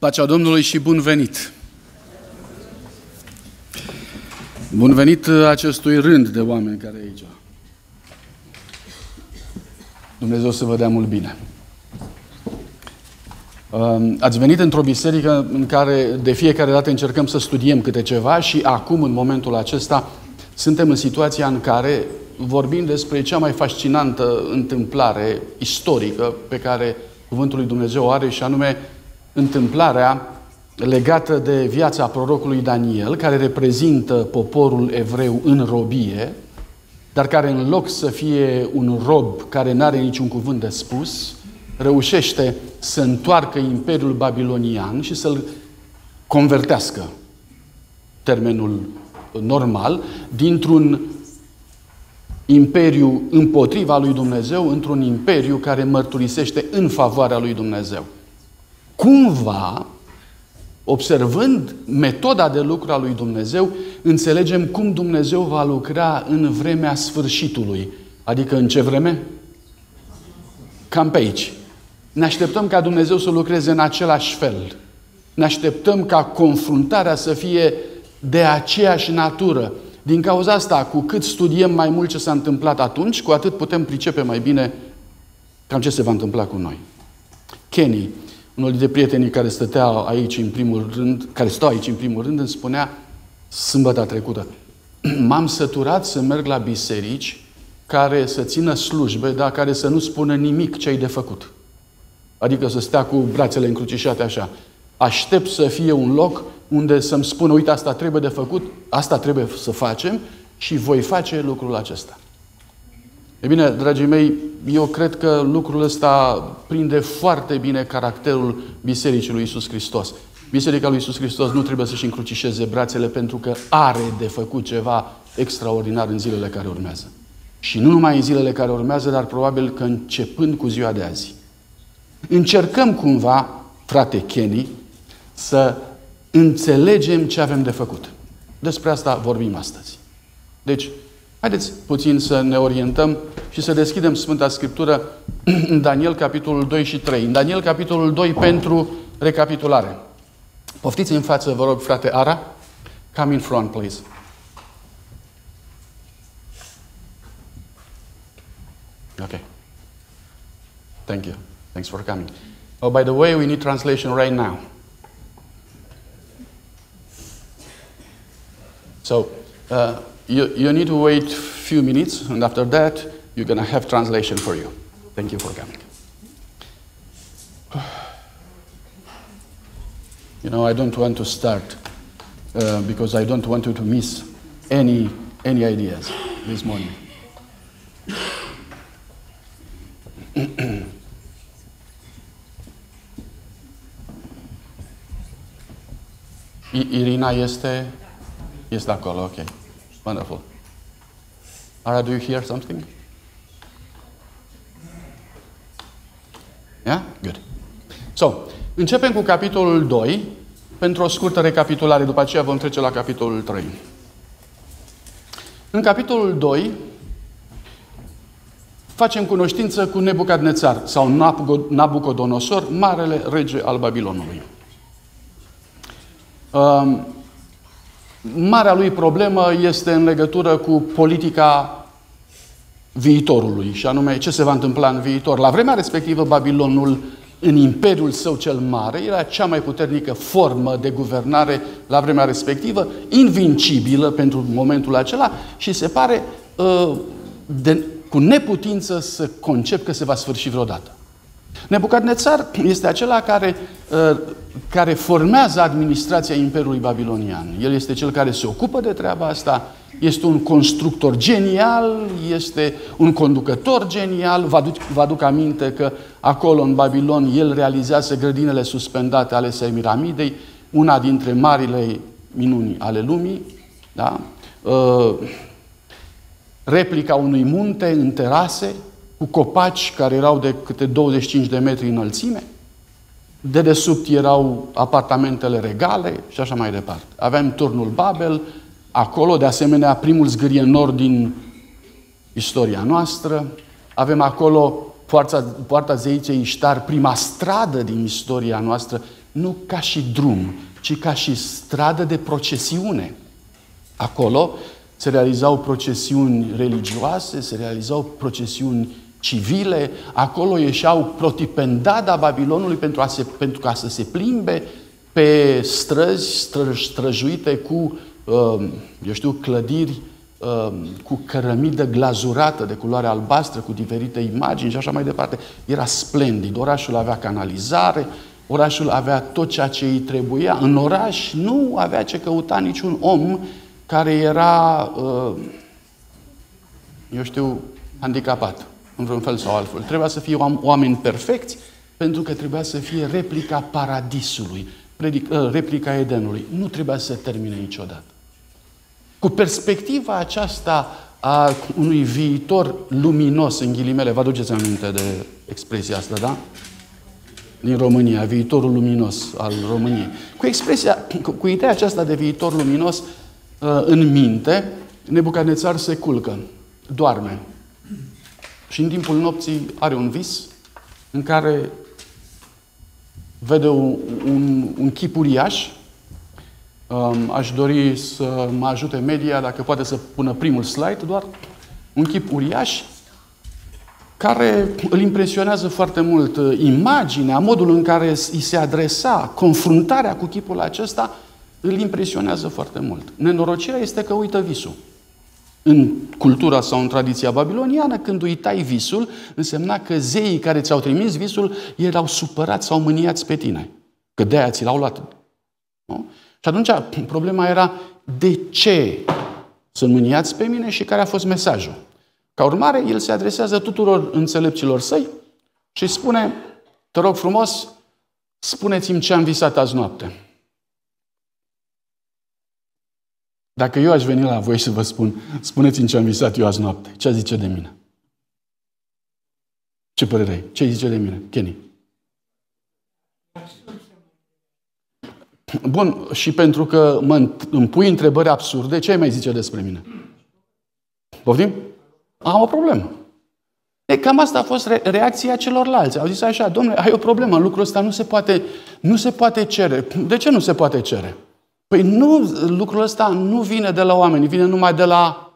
Pacea Domnului și bun venit! Bun venit acestui rând de oameni care e aici. Dumnezeu să vă dea mult bine. Um, ați venit într-o biserică în care de fiecare dată încercăm să studiem câte ceva și acum, în momentul acesta, suntem în situația în care vorbim despre cea mai fascinantă întâmplare istorică pe care Cuvântul lui Dumnezeu are și anume întâmplarea legată de viața prorocului Daniel, care reprezintă poporul evreu în robie, dar care în loc să fie un rob care n are niciun cuvânt de spus, reușește să întoarcă Imperiul Babilonian și să-l convertească, termenul normal, dintr-un imperiu împotriva lui Dumnezeu într-un imperiu care mărturisește în favoarea lui Dumnezeu cumva, observând metoda de lucru a lui Dumnezeu, înțelegem cum Dumnezeu va lucra în vremea sfârșitului. Adică în ce vreme? Cam pe aici. Ne așteptăm ca Dumnezeu să lucreze în același fel. Ne așteptăm ca confruntarea să fie de aceeași natură. Din cauza asta, cu cât studiem mai mult ce s-a întâmplat atunci, cu atât putem pricepe mai bine cam ce se va întâmpla cu noi. Kenny, unul dintre prietenii care stătea aici în primul rând, care stau aici în primul rând, îmi spunea sâmbăta trecută, m-am săturat să merg la biserici care să țină slujbe, dar care să nu spună nimic ce ai de făcut. Adică să stea cu brațele încrucișate așa. Aștept să fie un loc unde să-mi spună, uite, asta trebuie de făcut, asta trebuie să facem și voi face lucrul acesta. E bine, dragii mei, eu cred că lucrul ăsta prinde foarte bine caracterul Bisericii lui Isus Hristos. Biserica lui Isus Hristos nu trebuie să-și încrucișeze brațele pentru că are de făcut ceva extraordinar în zilele care urmează. Și nu numai în zilele care urmează, dar probabil că începând cu ziua de azi. Încercăm cumva, frate Kenny, să înțelegem ce avem de făcut. Despre asta vorbim astăzi. Deci, Haideți puțin să ne orientăm și să deschidem Sfânta Scriptură în Daniel capitolul 2 și 3. În Daniel capitolul 2 pentru recapitulare. Poftiți în față, vă rog, frate Ara. Come in front, please. Okay. Thank you. Thanks for coming. Oh, by the way, we need translation right now. So, uh, you, you need to wait a few minutes, and after that, you're going to have translation for you. Thank you for coming. You know, I don't want to start uh, because I don't want you to miss any, any ideas this morning. Irina este? Este acolo, ok. Wonderful. Ara, do you hear something? Yeah? Good. So, începem cu capitolul 2, pentru o scurtă recapitulare, după aceea vom trece la capitolul 3. În capitolul 2 facem cunoștință cu Nebucadnețar sau Nabucodonosor, marele rege al Babilonului. Um, Marea lui problemă este în legătură cu politica viitorului, și anume ce se va întâmpla în viitor. La vremea respectivă, Babilonul, în imperiul său cel mare, era cea mai puternică formă de guvernare la vremea respectivă, invincibilă pentru momentul acela și se pare uh, de, cu neputință să concep că se va sfârși vreodată. Nebucadnețar este acela care, uh, care formează administrația Imperiului Babilonian. El este cel care se ocupă de treaba asta, este un constructor genial, este un conducător genial. Vă aduc, vă aduc aminte că acolo, în Babilon, el realizează grădinele suspendate ale Semiramidei, una dintre marile minuni ale lumii, da? Uh, replica unui munte în terase, cu copaci care erau de câte 25 de metri înălțime, de desubt erau apartamentele regale și așa mai departe. Aveam turnul Babel, acolo, de asemenea, primul zgârie nord din istoria noastră. Avem acolo poarta, poarta zeiței Iștar, prima stradă din istoria noastră, nu ca și drum, ci ca și stradă de procesiune. Acolo se realizau procesiuni religioase, se realizau procesiuni civile, acolo ieșeau protipendada Babilonului pentru, a se, pentru ca să se plimbe pe străzi stră, străjuite cu, um, eu știu, clădiri um, cu cărămidă glazurată de culoare albastră, cu diferite imagini și așa mai departe. Era splendid. Orașul avea canalizare, orașul avea tot ceea ce îi trebuia. În oraș nu avea ce căuta niciun om care era, uh, eu știu, handicapat în vreun fel sau altul. Trebuia să fie oameni perfecți pentru că trebuia să fie replica paradisului, ă, replica Edenului. Nu trebuia să termine niciodată. Cu perspectiva aceasta a unui viitor luminos, în ghilimele, vă aduceți aminte de expresia asta, da? Din România, viitorul luminos al României. Cu, expresia, cu, cu ideea aceasta de viitor luminos ă, în minte, Nebucanețar se culcă, doarme și în timpul nopții are un vis în care vede un, un, un chip uriaș. Um, aș dori să mă ajute media, dacă poate să pună primul slide doar. Un chip uriaș care îl impresionează foarte mult uh, imaginea, modul în care îi se adresa, confruntarea cu chipul acesta, îl impresionează foarte mult. Nenorocirea este că uită visul. În cultura sau în tradiția babiloniană, când uitai visul, însemna că zeii care ți-au trimis visul erau supărați sau mâniați pe tine. Că de-aia ți l-au luat. Nu? Și atunci problema era de ce sunt mâniați pe mine și care a fost mesajul. Ca urmare, el se adresează tuturor înțelepților săi și spune, te rog frumos, spuneți-mi ce am visat azi noapte. Dacă eu aș veni la voi și vă spun, spuneți-mi ce am visat eu azi noapte, ce zice de mine? Ce părere ai? Ce zice de mine? Kenny. Bun, și pentru că mă îmi pui întrebări absurde, ce ai mai zice despre mine? Poftim? Am o problemă. E, cam asta a fost reacția celorlalți. Au zis așa, domnule, ai o problemă, lucrul ăsta nu se poate, nu se poate cere. De ce nu se poate cere? Păi nu, lucrul ăsta nu vine de la oameni, vine numai de la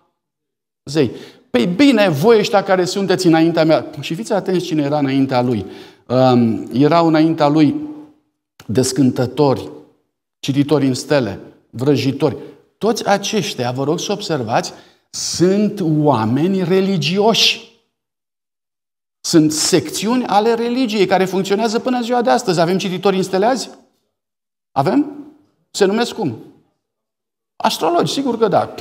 zei. Păi bine, voi ăștia care sunteți înaintea mea. Și fiți atenți cine era înaintea lui. Um, erau înaintea lui descântători, cititori în stele, vrăjitori. Toți aceștia, vă rog să observați, sunt oameni religioși. Sunt secțiuni ale religiei care funcționează până ziua de astăzi. Avem cititori în stele azi? Avem? Se numesc cum? Astrologi, sigur că da.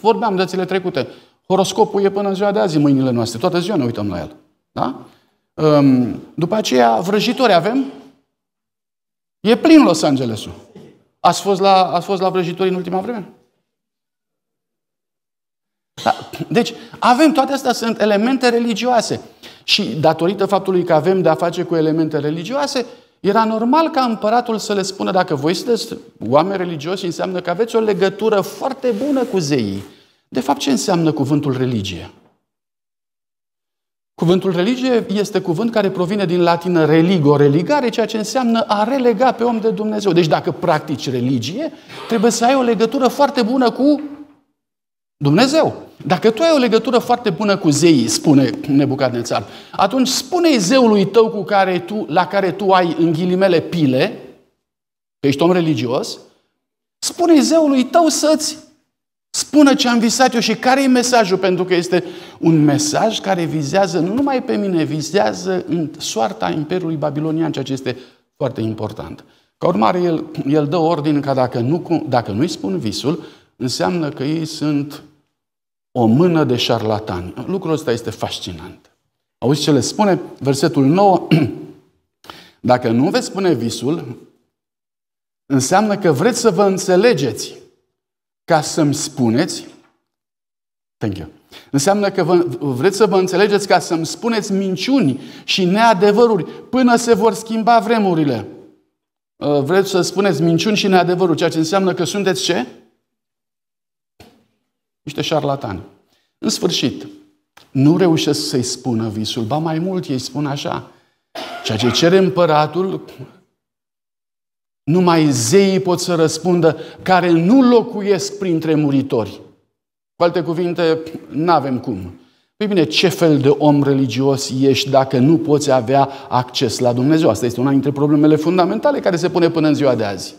Vorbeam de zile trecute. Horoscopul e până în ziua de azi mâinile noastre. Toată ziua ne uităm la el. Da? Ehm, după aceea, vrăjitori avem? E plin Los Angelesul. Ați fost la, ați fost la vrăjitori în ultima vreme? Da. Deci, avem, toate astea sunt elemente religioase. Și datorită faptului că avem de-a face cu elemente religioase, era normal ca împăratul să le spună, dacă voi sunteți oameni religioși, înseamnă că aveți o legătură foarte bună cu zeii. De fapt, ce înseamnă cuvântul religie? Cuvântul religie este cuvânt care provine din latină religo, religare, ceea ce înseamnă a relega pe om de Dumnezeu. Deci dacă practici religie, trebuie să ai o legătură foarte bună cu Dumnezeu. Dacă tu ai o legătură foarte bună cu zeii, spune Nebucadnețar, atunci spune zeului tău cu care tu, la care tu ai în ghilimele pile, că ești om religios, spune zeului tău să-ți spună ce am visat eu și care e mesajul, pentru că este un mesaj care vizează nu numai pe mine, vizează în soarta Imperiului Babilonian, ceea ce este foarte important. Ca urmare, el, el dă ordin ca dacă, nu, dacă nu-i spun visul, înseamnă că ei sunt o mână de șarlatani. Lucrul ăsta este fascinant. Auzi ce le spune? Versetul 9. Dacă nu veți spune visul, înseamnă că vreți să vă înțelegeți ca să-mi spuneți. Thank you. Înseamnă că vă, vreți să vă înțelegeți ca să-mi spuneți minciuni și neadevăruri până se vor schimba vremurile. Uh, vreți să spuneți minciuni și neadevăruri, ceea ce înseamnă că sunteți ce? niște șarlatani. În sfârșit, nu reușesc să-i spună visul, ba mai mult ei spun așa, ceea ce cere împăratul, numai zeii pot să răspundă, care nu locuiesc printre muritori. Cu alte cuvinte, nu avem cum. Păi bine, ce fel de om religios ești dacă nu poți avea acces la Dumnezeu? Asta este una dintre problemele fundamentale care se pune până în ziua de azi.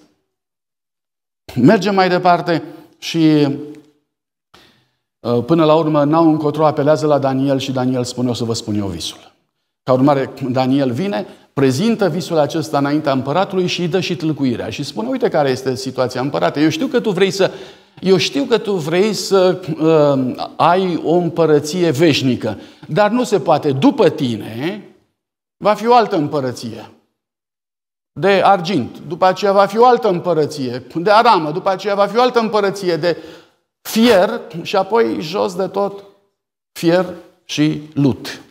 Mergem mai departe și Uh, până la urmă, n-au încotro, apelează la Daniel și Daniel spune, o să vă spun eu visul. Ca urmare, Daniel vine, prezintă visul acesta înaintea împăratului și îi dă și tâlcuirea și spune, uite care este situația împărate. Eu știu că tu vrei să, eu știu că tu vrei să uh, ai o împărăție veșnică, dar nu se poate. După tine va fi o altă împărăție de argint, după aceea va fi o altă împărăție de aramă, după aceea va fi o altă împărăție de fier și apoi jos de tot fier și lut.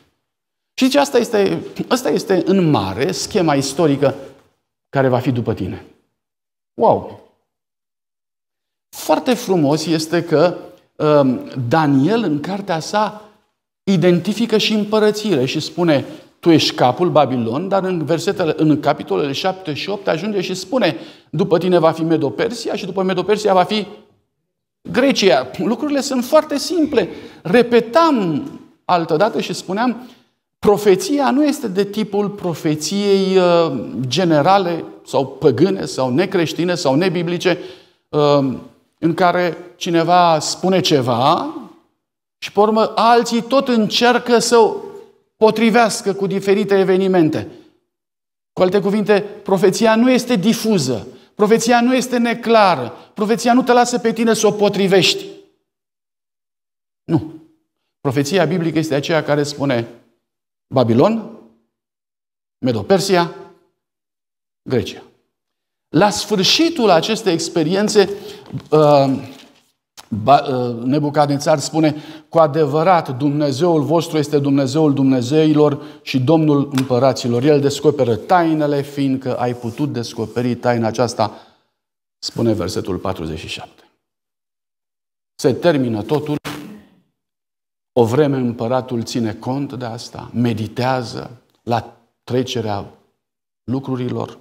Și zice, asta este, asta este în mare schema istorică care va fi după tine. Wow! Foarte frumos este că um, Daniel în cartea sa identifică și împărățire și spune tu ești capul Babilon, dar în versetele, în capitolele 7 și 8 ajunge și spune după tine va fi Medopersia și după Medopersia va fi Grecia. Lucrurile sunt foarte simple. Repetam altădată și spuneam, profeția nu este de tipul profeției uh, generale sau păgâne sau necreștine sau nebiblice, uh, în care cineva spune ceva și, pe urmă, alții tot încearcă să o potrivească cu diferite evenimente. Cu alte cuvinte, profeția nu este difuză. Profeția nu este neclară. Profeția nu te lasă pe tine să o potrivești. Nu. Profeția biblică este aceea care spune Babilon, Medopersia, Grecia. La sfârșitul acestei experiențe, uh, Uh, Nebucadnețar spune, cu adevărat Dumnezeul vostru este Dumnezeul Dumnezeilor și Domnul împăraților. El descoperă tainele, fiindcă ai putut descoperi taina aceasta, spune versetul 47. Se termină totul. O vreme împăratul ține cont de asta, meditează la trecerea lucrurilor,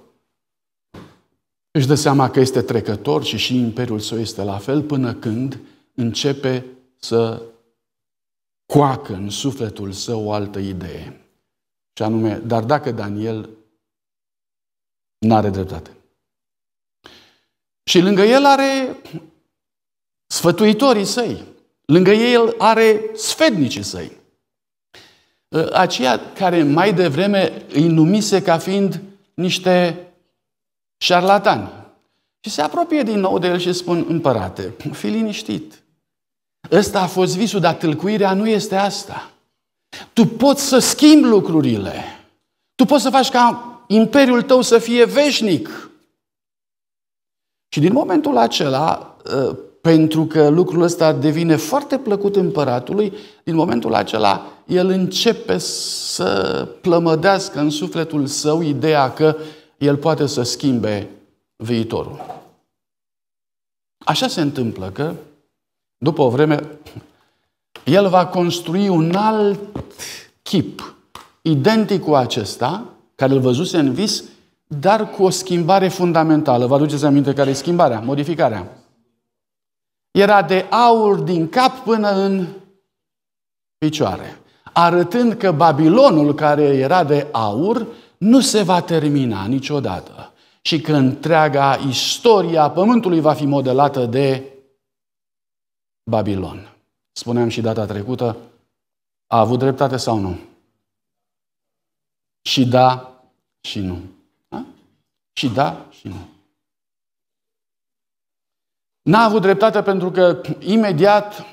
își dă seama că este trecător și și imperiul său este la fel, până când începe să coacă în sufletul său o altă idee. Și anume, dar dacă Daniel n-are dreptate. Și lângă el are sfătuitorii săi. Lângă el are sfednicii săi. Ă, aceia care mai devreme îi numise ca fiind niște șarlatani. Și se apropie din nou de el și spun, împărate, fi liniștit. Ăsta a fost visul, dar tâlcuirea nu este asta. Tu poți să schimbi lucrurile. Tu poți să faci ca imperiul tău să fie veșnic. Și din momentul acela, ă, pentru că lucrul ăsta devine foarte plăcut împăratului, din momentul acela el începe să plămădească în sufletul său ideea că el poate să schimbe viitorul. Așa se întâmplă că, după o vreme, el va construi un alt chip, identic cu acesta, care îl văzuse în vis, dar cu o schimbare fundamentală. Vă aduceți aminte care e schimbarea, modificarea. Era de aur din cap până în picioare, arătând că Babilonul care era de aur nu se va termina niciodată și că întreaga istoria Pământului va fi modelată de Babilon. Spuneam și data trecută, a avut dreptate sau nu? Și da, și nu. Da? Și da, și nu. N-a avut dreptate pentru că imediat,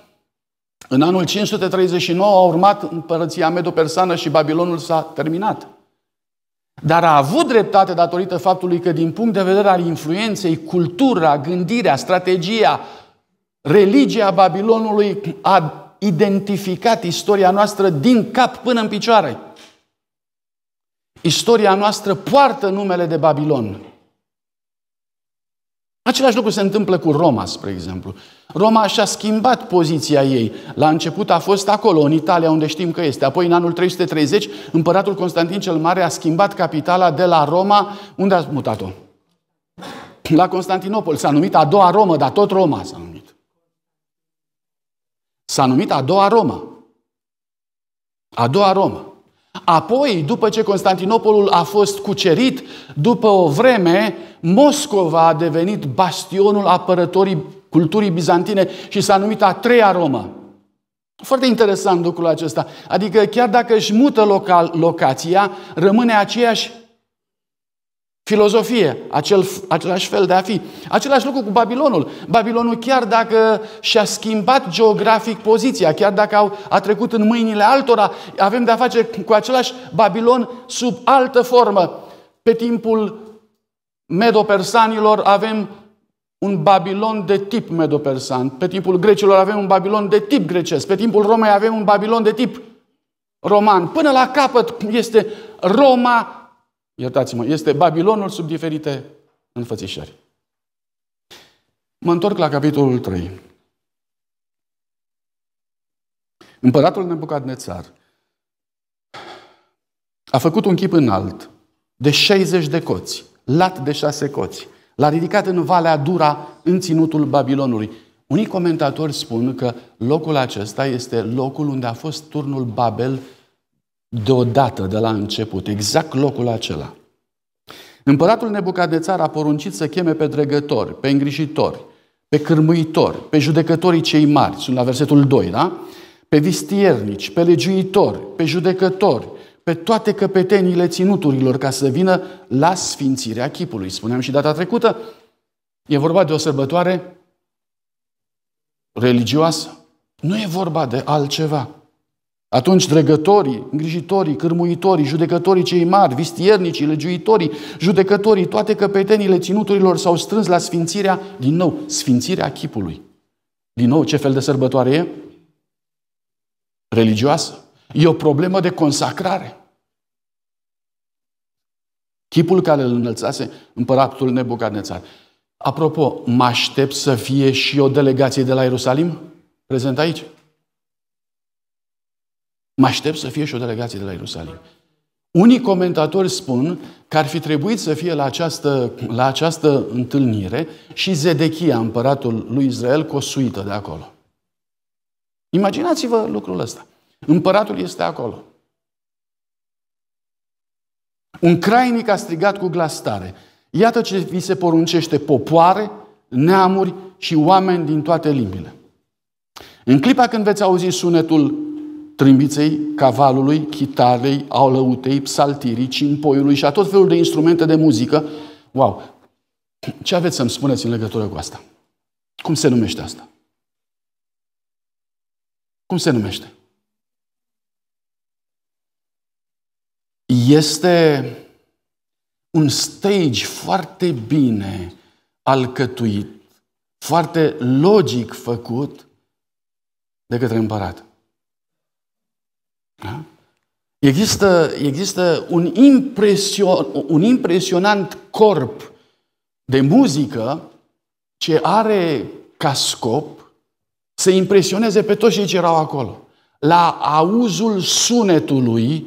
în anul 539, a urmat împărăția medo-persană și Babilonul s-a terminat. Dar a avut dreptate datorită faptului că din punct de vedere al influenței, cultura, gândirea, strategia, religia Babilonului a identificat istoria noastră din cap până în picioare. Istoria noastră poartă numele de Babilon. Același lucru se întâmplă cu Roma, spre exemplu. Roma și-a schimbat poziția ei. La început a fost acolo, în Italia, unde știm că este. Apoi, în anul 330, împăratul Constantin cel Mare a schimbat capitala de la Roma, unde a mutat-o? La Constantinopol. S-a numit a doua Romă, dar tot Roma s-a numit. S-a numit a doua Roma. A doua Romă. Apoi, după ce Constantinopolul a fost cucerit, după o vreme, Moscova a devenit bastionul apărătorii culturii bizantine și s-a numit a treia Romă. Foarte interesant lucrul acesta. Adică chiar dacă își mută local, locația, rămâne aceeași Filozofie, acel, același fel de a fi. Același lucru cu Babilonul. Babilonul, chiar dacă și-a schimbat geografic poziția, chiar dacă au, a trecut în mâinile altora, avem de-a face cu același Babilon sub altă formă. Pe timpul medopersanilor avem un Babilon de tip medopersan. Pe timpul grecilor avem un Babilon de tip grecesc. Pe timpul Romei avem un Babilon de tip roman. Până la capăt este Roma iertați-mă, este Babilonul sub diferite înfățișări. Mă întorc la capitolul 3. Împăratul Nebucadnețar a făcut un chip înalt de 60 de coți, lat de 6 coți. L-a ridicat în Valea Dura, în ținutul Babilonului. Unii comentatori spun că locul acesta este locul unde a fost turnul Babel deodată, de la început, exact locul acela. Împăratul Nebucadețar a poruncit să cheme pe dregători, pe îngrijitori, pe cârmuitori, pe judecătorii cei mari, sunt la versetul 2, da? Pe vistiernici, pe legiuitori, pe judecători, pe toate căpeteniile ținuturilor ca să vină la sfințirea chipului. Spuneam și data trecută, e vorba de o sărbătoare religioasă. Nu e vorba de altceva. Atunci drăgătorii, îngrijitorii, cârmuitorii, judecătorii cei mari, vistiernicii, legiuitorii, judecătorii, toate căpetenile ținuturilor s-au strâns la sfințirea, din nou, sfințirea chipului. Din nou, ce fel de sărbătoare e? Religioasă. E o problemă de consacrare. Chipul care îl înălțase împăratul Nebucadnețar. Apropo, mă aștept să fie și o delegație de la Ierusalim prezent aici? Mă aștept să fie și o delegație de la Ierusalim. Unii comentatori spun că ar fi trebuit să fie la această, la această întâlnire și Zedechia, împăratul lui Israel, cu o suită de acolo. Imaginați-vă lucrul ăsta. Împăratul este acolo. Un crainic a strigat cu glas tare. Iată ce vi se poruncește popoare, neamuri și oameni din toate limbile. În clipa când veți auzi sunetul trâmbiței, cavalului, chitarei, aulăutei, psaltirii, cimpoiului și a tot felul de instrumente de muzică. Wow! Ce aveți să-mi spuneți în legătură cu asta? Cum se numește asta? Cum se numește? Este un stage foarte bine alcătuit, foarte logic făcut de către împărat. Da? Există, există un, impresion, un impresionant corp de muzică ce are ca scop să impresioneze pe toți cei ce erau acolo. La auzul sunetului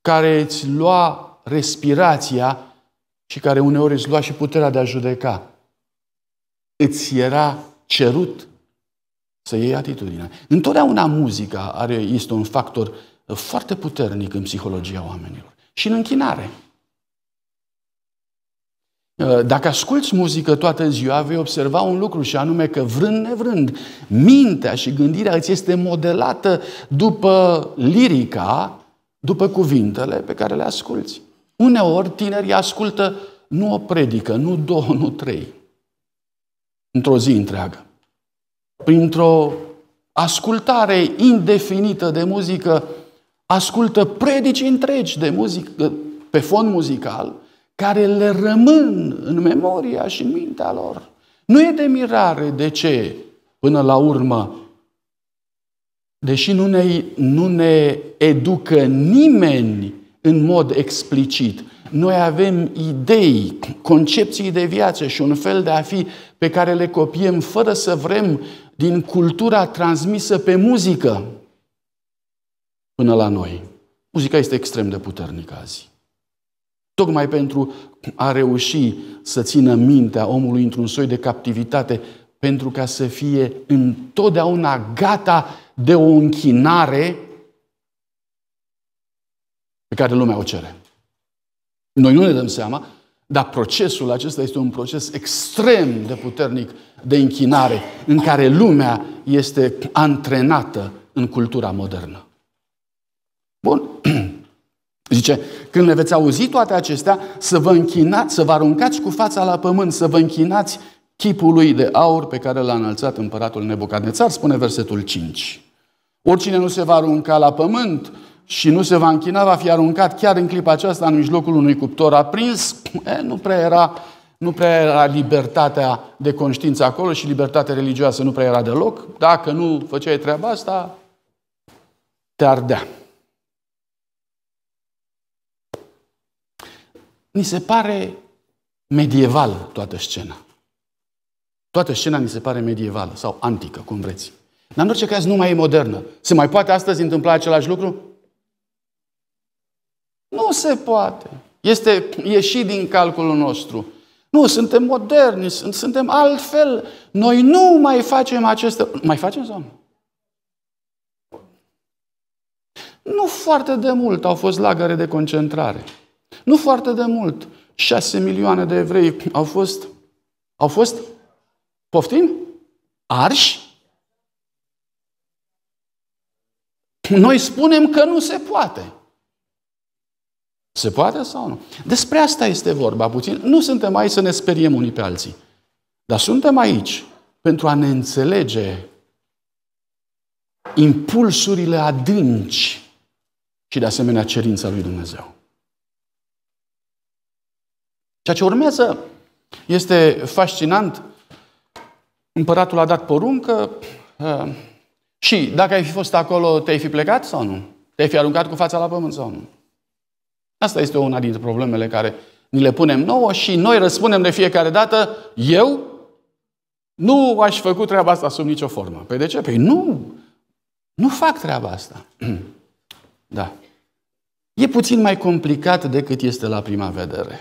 care îți lua respirația și care uneori îți lua și puterea de a judeca. Îți era cerut să iei atitudinea. Întotdeauna muzica are, este un factor foarte puternic în psihologia oamenilor și în închinare. Uh, dacă asculți muzică toată ziua, vei observa un lucru și anume că vrând nevrând, mintea și gândirea îți este modelată după lirica, după cuvintele pe care le asculți. Uneori tinerii ascultă nu o predică, nu două, nu trei, într-o zi întreagă. Printr-o ascultare indefinită de muzică, ascultă predici întregi de muzică, pe fond muzical, care le rămân în memoria și în mintea lor. Nu e de mirare de ce, până la urmă, deși nu ne, nu ne educă nimeni în mod explicit, noi avem idei, concepții de viață și un fel de a fi pe care le copiem fără să vrem din cultura transmisă pe muzică până la noi. Muzica este extrem de puternică azi. Tocmai pentru a reuși să țină mintea omului într-un soi de captivitate, pentru ca să fie întotdeauna gata de o închinare pe care lumea o cere. Noi nu ne dăm seama, dar procesul acesta este un proces extrem de puternic de închinare, în care lumea este antrenată în cultura modernă. Bun? Zice, când le veți auzi toate acestea, să vă închinați, să vă aruncați cu fața la pământ, să vă închinați chipului de aur pe care l-a înălțat împăratul Nebucadnețar, spune versetul 5. Oricine nu se va arunca la pământ și nu se va închina, va fi aruncat chiar în clipa aceasta în mijlocul unui cuptor aprins. E, nu prea era nu prea era libertatea de conștiință acolo și libertatea religioasă nu prea era deloc. Dacă nu făceai treaba asta, te ardea. ni se pare medieval toată scena. Toată scena ni se pare medievală sau antică, cum vreți. Dar în orice caz nu mai e modernă. Se mai poate astăzi întâmpla același lucru? Nu se poate. Este ieșit din calculul nostru. Nu, suntem moderni, suntem altfel. Noi nu mai facem aceste... Mai facem sau nu? Nu foarte de mult au fost lagăre de concentrare. Nu foarte de mult, șase milioane de evrei au fost, au fost, poftim, arși. Noi spunem că nu se poate. Se poate sau nu? Despre asta este vorba puțin. Nu suntem aici să ne speriem unii pe alții. Dar suntem aici pentru a ne înțelege impulsurile adânci și de asemenea cerința lui Dumnezeu. Ceea ce urmează este fascinant. Împăratul a dat poruncă ă, și dacă ai fi fost acolo, te-ai fi plecat sau nu? Te-ai fi aruncat cu fața la pământ sau nu? Asta este una dintre problemele care ni le punem nouă și noi răspundem de fiecare dată, eu nu aș făcut treaba asta sub nicio formă. Păi de ce? Păi nu, nu fac treaba asta. Da. E puțin mai complicat decât este la prima vedere.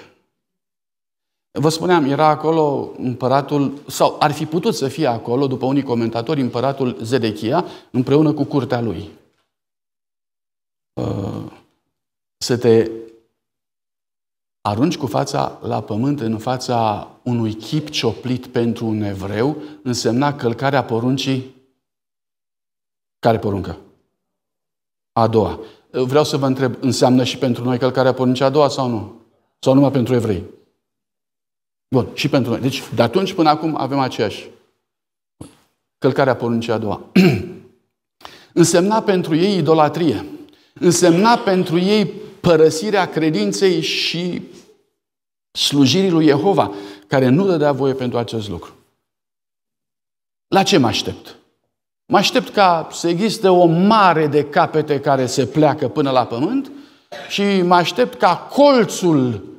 Vă spuneam, era acolo împăratul, sau ar fi putut să fie acolo, după unii comentatori, împăratul Zedechia, împreună cu curtea lui. Uh, să te arunci cu fața la pământ în fața unui chip cioplit pentru un evreu însemna călcarea poruncii care poruncă? A doua. Uh, vreau să vă întreb, înseamnă și pentru noi călcarea poruncii a doua sau nu? Sau numai pentru evrei? Bun, și pentru noi. Deci, de atunci până acum avem aceeași călcarea poruncii a doua. Însemna pentru ei idolatrie. Însemna pentru ei părăsirea credinței și slujirii lui Jehova, care nu dădea voie pentru acest lucru. La ce mă aștept? Mă aștept ca să existe o mare de capete care se pleacă până la pământ și mă aștept ca colțul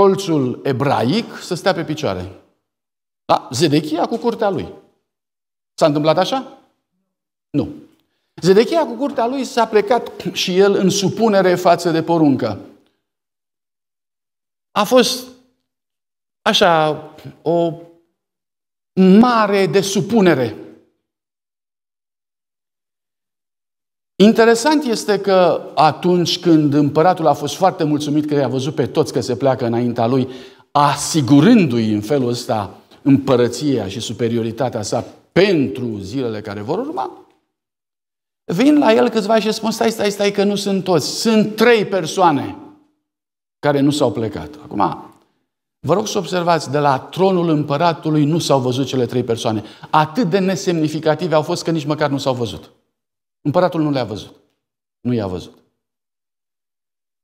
colțul ebraic să stea pe picioare. Da? Zedechia cu curtea lui. S-a întâmplat așa? Nu. Zedechia cu curtea lui s-a plecat și el în supunere față de poruncă. A fost așa o mare de supunere Interesant este că atunci când împăratul a fost foarte mulțumit că i-a văzut pe toți că se pleacă înaintea lui, asigurându-i în felul ăsta împărăția și superioritatea sa pentru zilele care vor urma, vin la el câțiva și spun, stai, stai, stai, că nu sunt toți. Sunt trei persoane care nu s-au plecat. Acum, vă rog să observați, de la tronul împăratului nu s-au văzut cele trei persoane. Atât de nesemnificative au fost că nici măcar nu s-au văzut. Împăratul nu le-a văzut. Nu i-a văzut.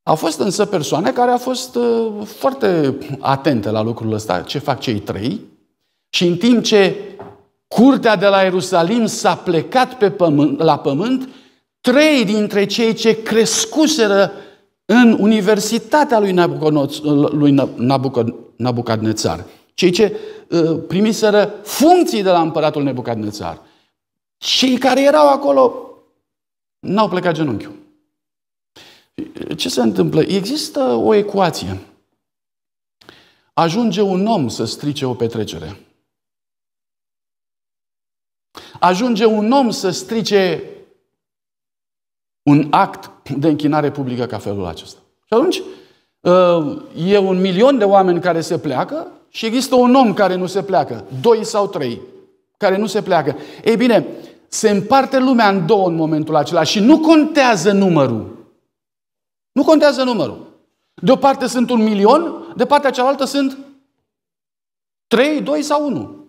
Au fost însă persoane care au fost uh, foarte atente la lucrul ăsta, ce fac cei trei, și în timp ce curtea de la Ierusalim s-a plecat pe pământ, la pământ, trei dintre cei ce crescuseră în universitatea lui, Nabuconoț, uh, lui Nabucodnețar, cei ce uh, primiseră funcții de la împăratul Nebucadnețar, cei care erau acolo N-au plecat genunchiul. Ce se întâmplă? Există o ecuație. Ajunge un om să strice o petrecere. Ajunge un om să strice un act de închinare publică ca felul acesta. Și atunci uh, e un milion de oameni care se pleacă și există un om care nu se pleacă. Doi sau trei care nu se pleacă. Ei bine, se împarte lumea în două în momentul acela și nu contează numărul. Nu contează numărul. De o parte sunt un milion, de partea cealaltă sunt trei, doi sau unu.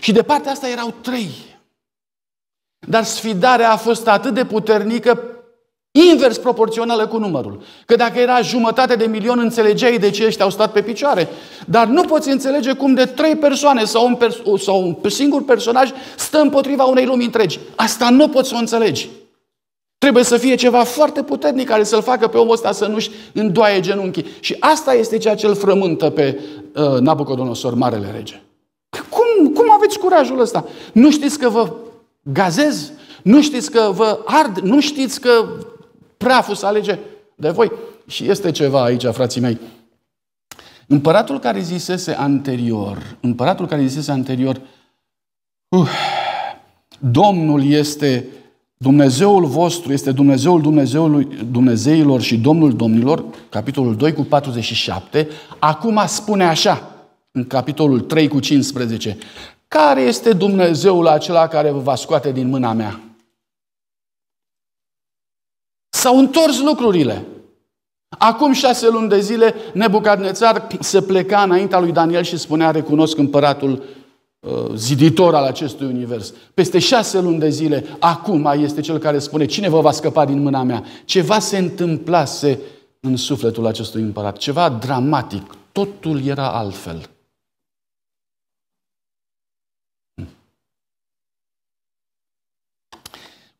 Și de partea asta erau trei. Dar sfidarea a fost atât de puternică Invers proporțională cu numărul. Că dacă era jumătate de milion, înțelegeai de ce ăștia au stat pe picioare. Dar nu poți înțelege cum de trei persoane sau un, pers- sau un singur personaj stă împotriva unei lumi întregi. Asta nu poți să o înțelegi. Trebuie să fie ceva foarte puternic care să-l facă pe omul ăsta să nu-și îndoaie genunchii. Și asta este ceea ce îl frământă pe uh, Nabucodonosor, Marele Rege. Cum, cum aveți curajul ăsta? Nu știți că vă gazez? Nu știți că vă ard? Nu știți că praful să alege de voi. Și este ceva aici, frații mei. Împăratul care zisese anterior, împăratul care zisese anterior, uh, Domnul este Dumnezeul vostru, este Dumnezeul Dumnezeului, Dumnezeilor și Domnul Domnilor, capitolul 2 cu 47, acum spune așa, în capitolul 3 cu 15, care este Dumnezeul acela care vă va scoate din mâna mea? S-au întors lucrurile. Acum șase luni de zile, Nebucadnețar se pleca înaintea lui Daniel și spunea, recunosc împăratul uh, ziditor al acestui univers. Peste șase luni de zile, acum este cel care spune, cine vă va scăpa din mâna mea? Ceva se întâmplase în sufletul acestui împărat, ceva dramatic. Totul era altfel.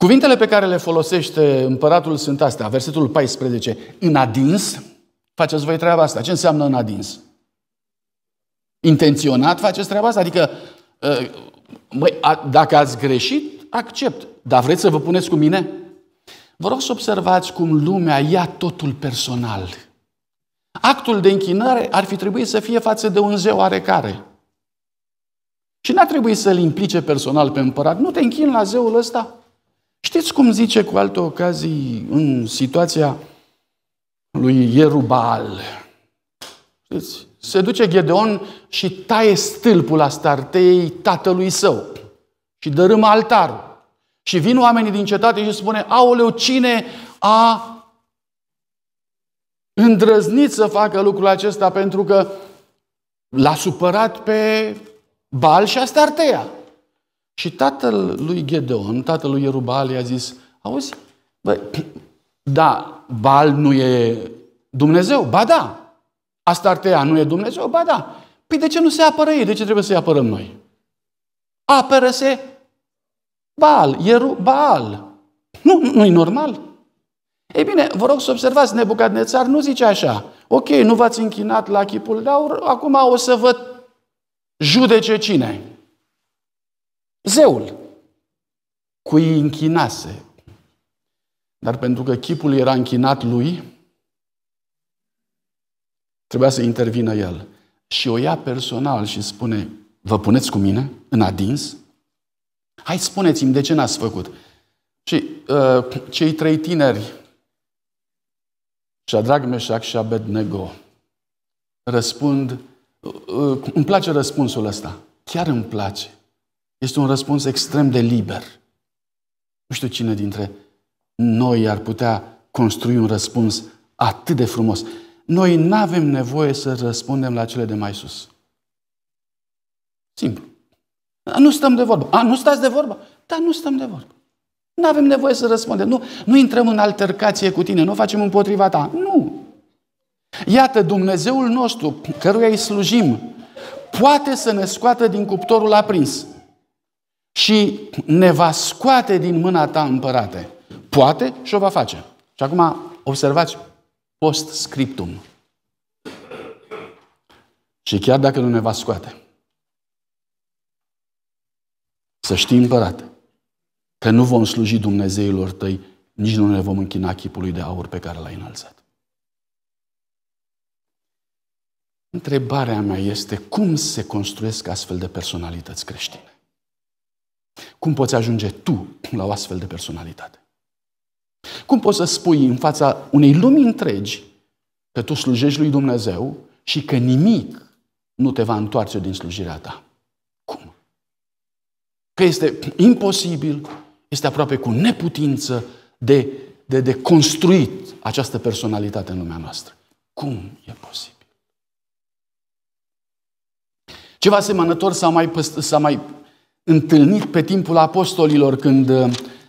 Cuvintele pe care le folosește împăratul sunt astea, versetul 14. În adins, faceți voi treaba asta. Ce înseamnă în adins? Intenționat faceți treaba asta? Adică, ă, mă, dacă ați greșit, accept. Dar vreți să vă puneți cu mine? Vă rog să observați cum lumea ia totul personal. Actul de închinare ar fi trebuit să fie față de un zeu arecare. Și n-a trebuit să-l implice personal pe împărat. Nu te închin la zeul ăsta? Știți cum zice cu alte ocazii în situația lui Ierubal? Știți? Se duce Gedeon și taie stâlpul Astartei tatălui său și dărâmă altarul. Și vin oamenii din cetate și spune, aoleu, cine a îndrăznit să facă lucrul acesta pentru că l-a supărat pe Bal și Astartea. Și tatăl lui Gedeon, tatăl lui Ierubal, i-a zis, auzi, bă, da, Bal nu e Dumnezeu? Ba da. Astartea nu e Dumnezeu? Ba da. Păi de ce nu se apără ei? De ce trebuie să-i apărăm noi? Apără-se Baal, Ierubal. Baal. Nu, nu-i normal. Ei bine, vă rog să observați, Nebucadnețar nu zice așa. Ok, nu v-ați închinat la chipul de aur, acum o să vă judece cine. Dumnezeul cui îi închinase. Dar pentru că chipul era închinat lui, trebuia să intervină el. Și o ia personal și spune, vă puneți cu mine în adins? Hai spuneți-mi de ce n-ați făcut. Și uh, cei trei tineri, Shadrach, Meșac și Abednego, răspund, uh, uh, îmi place răspunsul ăsta. Chiar îmi place. Este un răspuns extrem de liber. Nu știu cine dintre noi ar putea construi un răspuns atât de frumos. Noi nu avem nevoie să răspundem la cele de mai sus. Simplu. Nu stăm de vorbă. A, nu stați de vorbă? Da, nu stăm de vorbă. Nu avem nevoie să răspundem. Nu, nu intrăm în altercație cu tine, nu facem împotriva ta. Nu. Iată, Dumnezeul nostru, căruia îi slujim, poate să ne scoată din cuptorul aprins și ne va scoate din mâna ta, împărate. Poate și o va face. Și acum observați post scriptum. Și chiar dacă nu ne va scoate, să știi, împărate, că nu vom sluji Dumnezeilor tăi, nici nu ne vom închina chipului de aur pe care l-ai înalzat. Întrebarea mea este cum se construiesc astfel de personalități creștine? Cum poți ajunge tu la o astfel de personalitate? Cum poți să spui în fața unei lumi întregi că tu slujești lui Dumnezeu și că nimic nu te va întoarce din slujirea ta? Cum? Că este imposibil, este aproape cu neputință de, de, de construit această personalitate în lumea noastră. Cum e posibil? Ceva asemănător s-a mai, s-a mai întâlnit pe timpul apostolilor, când uh,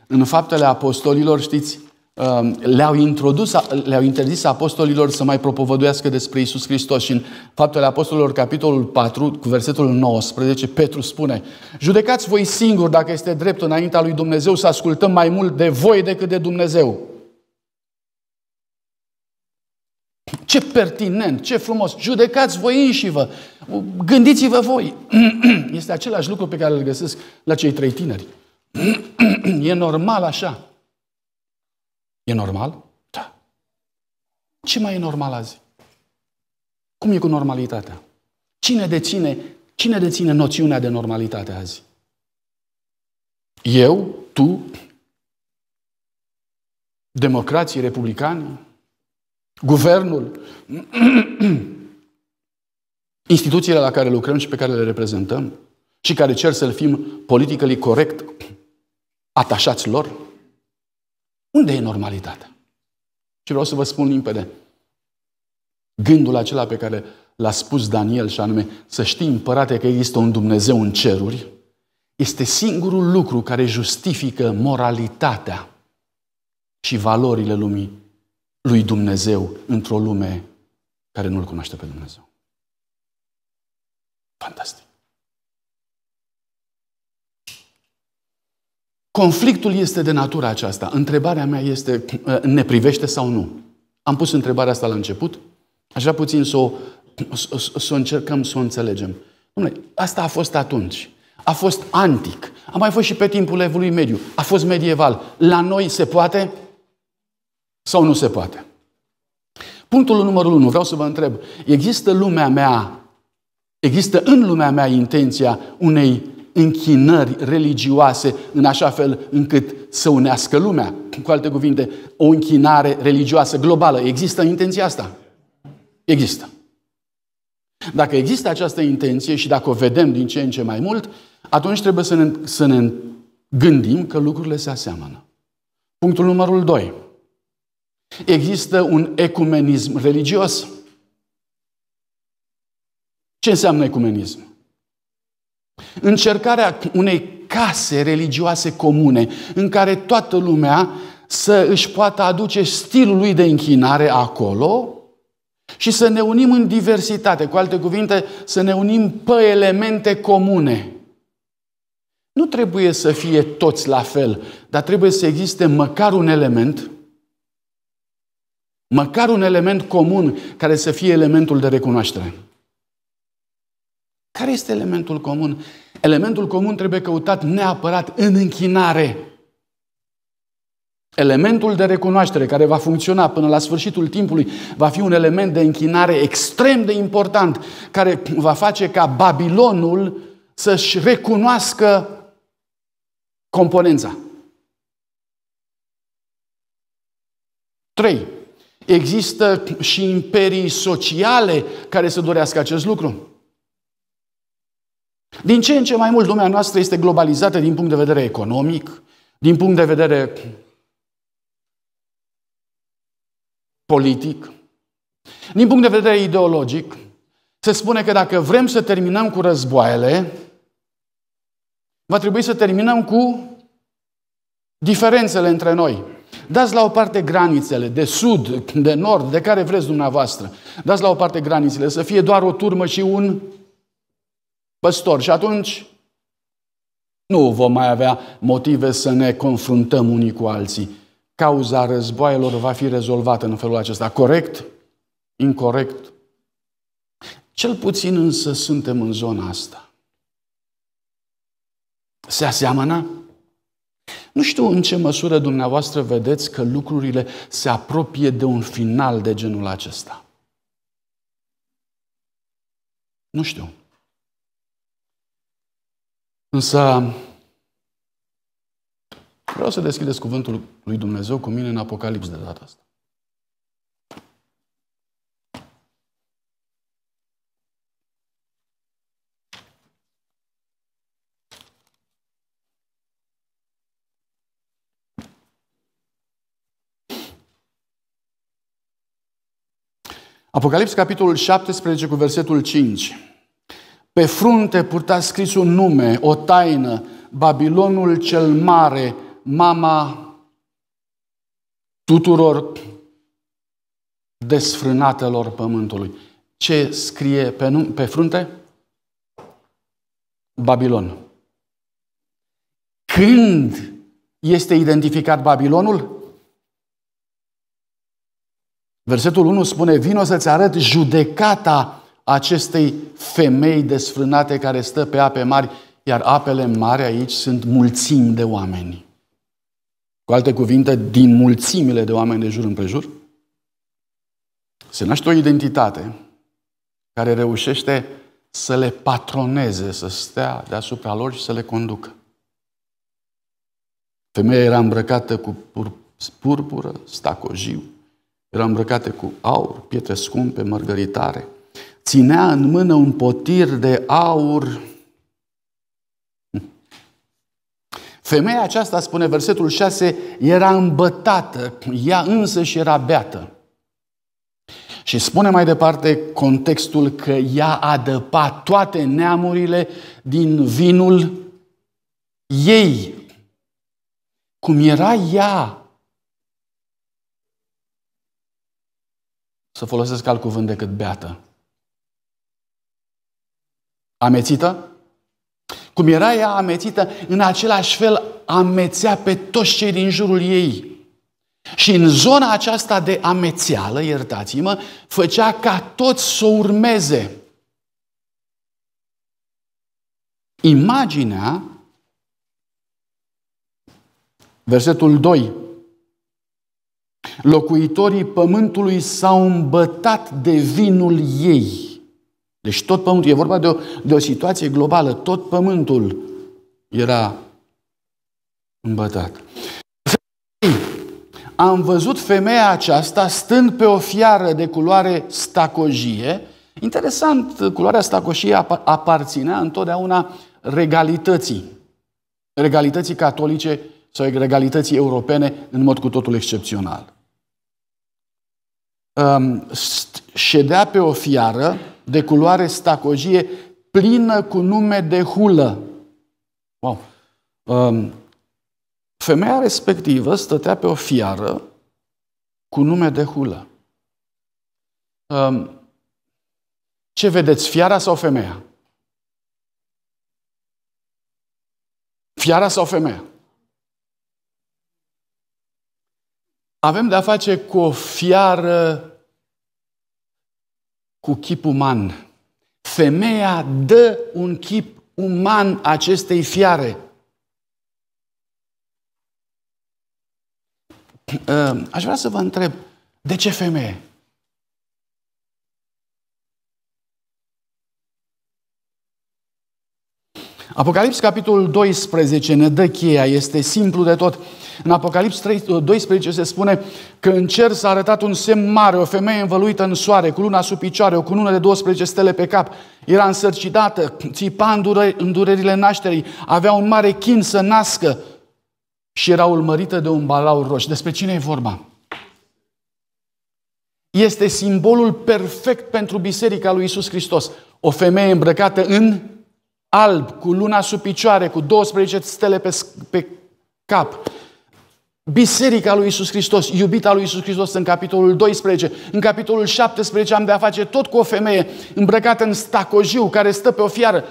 în faptele apostolilor, știți, uh, le-au, introdus, le-au interzis apostolilor să mai propovăduiască despre Isus Hristos. Și în Faptele Apostolilor, capitolul 4, cu versetul 19, Petru spune Judecați voi singuri dacă este drept înaintea lui Dumnezeu să ascultăm mai mult de voi decât de Dumnezeu. Ce pertinent, ce frumos. Judecați voi înși vă. Gândiți-vă voi. Este același lucru pe care îl găsesc la cei trei tineri. E normal așa. E normal? Da. Ce mai e normal azi? Cum e cu normalitatea? Cine deține, cine deține noțiunea de normalitate azi? Eu, tu, democrații, republicani, guvernul, instituțiile la care lucrăm și pe care le reprezentăm și care cer să-l fim politically corect atașați lor? Unde e normalitatea? Și vreau să vă spun limpede. Gândul acela pe care l-a spus Daniel și anume să știi împărate că există un Dumnezeu în ceruri, este singurul lucru care justifică moralitatea și valorile lumii lui Dumnezeu într-o lume care nu-L cunoaște pe Dumnezeu. Fantastic. Conflictul este de natura aceasta. Întrebarea mea este, eh, ne privește sau nu? Am pus întrebarea asta la început. Aș vrea puțin să o, să, să încercăm să o înțelegem. Dom'le, asta a fost atunci. A fost antic. A mai fost și pe timpul Evului Mediu. A fost medieval. La noi se poate? sau nu se poate? Punctul numărul unu, vreau să vă întreb, există lumea mea, există în lumea mea intenția unei închinări religioase în așa fel încât să unească lumea? Cu alte cuvinte, o închinare religioasă globală. Există intenția asta? Există. Dacă există această intenție și dacă o vedem din ce în ce mai mult, atunci trebuie să ne, să ne gândim că lucrurile se aseamănă. Punctul numărul 2. Există un ecumenism religios. Ce înseamnă ecumenism? Încercarea unei case religioase comune în care toată lumea să își poată aduce stilul lui de închinare acolo și să ne unim în diversitate. Cu alte cuvinte, să ne unim pe elemente comune. Nu trebuie să fie toți la fel, dar trebuie să existe măcar un element Măcar un element comun care să fie elementul de recunoaștere. Care este elementul comun? Elementul comun trebuie căutat neapărat în închinare. Elementul de recunoaștere care va funcționa până la sfârșitul timpului va fi un element de închinare extrem de important care va face ca Babilonul să-și recunoască componența. 3. Există și imperii sociale care să dorească acest lucru. Din ce în ce mai mult lumea noastră este globalizată din punct de vedere economic, din punct de vedere politic, din punct de vedere ideologic. Se spune că dacă vrem să terminăm cu războaiele, va trebui să terminăm cu diferențele între noi. Dați la o parte granițele, de sud, de nord, de care vreți dumneavoastră. Dați la o parte granițele, să fie doar o turmă și un păstor. Și atunci nu vom mai avea motive să ne confruntăm unii cu alții. Cauza războaielor va fi rezolvată în felul acesta. Corect? Incorrect? Cel puțin însă suntem în zona asta. Se aseamănă nu știu în ce măsură dumneavoastră vedeți că lucrurile se apropie de un final de genul acesta. Nu știu. Însă vreau să deschideți cuvântul lui Dumnezeu cu mine în Apocalips de data asta. Apocalips, capitolul 17, cu versetul 5. Pe frunte purta scris un nume, o taină, Babilonul cel mare, mama tuturor desfrânatelor pământului. Ce scrie pe, num- pe frunte? Babilon. Când este identificat Babilonul? Versetul 1 spune, o să-ți arăt judecata acestei femei desfrânate care stă pe ape mari, iar apele mari aici sunt mulțimi de oameni. Cu alte cuvinte, din mulțimile de oameni de jur împrejur, se naște o identitate care reușește să le patroneze, să stea deasupra lor și să le conducă. Femeia era îmbrăcată cu purpură, stacojiu, erau îmbrăcate cu aur, pietre scumpe, mărgăritare. Ținea în mână un potir de aur. Femeia aceasta, spune versetul 6, era îmbătată, ea însă și era beată. Și spune mai departe contextul că ea adăpa toate neamurile din vinul ei. Cum era ea să folosesc alt cuvânt decât beată. Amețită? Cum era ea amețită, în același fel amețea pe toți cei din jurul ei. Și în zona aceasta de amețeală, iertați-mă, făcea ca toți să o urmeze. Imaginea, versetul 2, Locuitorii pământului s-au îmbătat de vinul ei. Deci tot pământul, e vorba de o, de o situație globală, tot pământul era îmbătat. Am văzut femeia aceasta stând pe o fiară de culoare stacojie. Interesant, culoarea stacoșie aparținea întotdeauna regalității. Regalității catolice sau regalității europene în mod cu totul excepțional um, ședea pe o fiară de culoare stacojie plină cu nume de hulă. Wow. Um, femeia respectivă stătea pe o fiară cu nume de hulă. Um, ce vedeți, fiara sau femeia? Fiara sau femeia? Avem de-a face cu o fiară cu chip uman. Femeia dă un chip uman acestei fiare. Ă, aș vrea să vă întreb, de ce femeie? Apocalips, capitolul 12, ne dă cheia, este simplu de tot. În Apocalips 12 uh, se spune că în cer s-a arătat un semn mare, o femeie învăluită în soare, cu luna sub picioare, o cunună de 12 stele pe cap. Era însărcidată, țipa în durerile nașterii, avea un mare chin să nască și era urmărită de un balaur roșu. Despre cine e vorba? Este simbolul perfect pentru biserica lui Isus Hristos. O femeie îmbrăcată în alb, cu luna sub picioare, cu 12 stele pe, pe cap, Biserica lui Isus Hristos, iubita lui Isus Hristos în capitolul 12, în capitolul 17 am de a face tot cu o femeie îmbrăcată în stacojiu, care stă pe o fiară,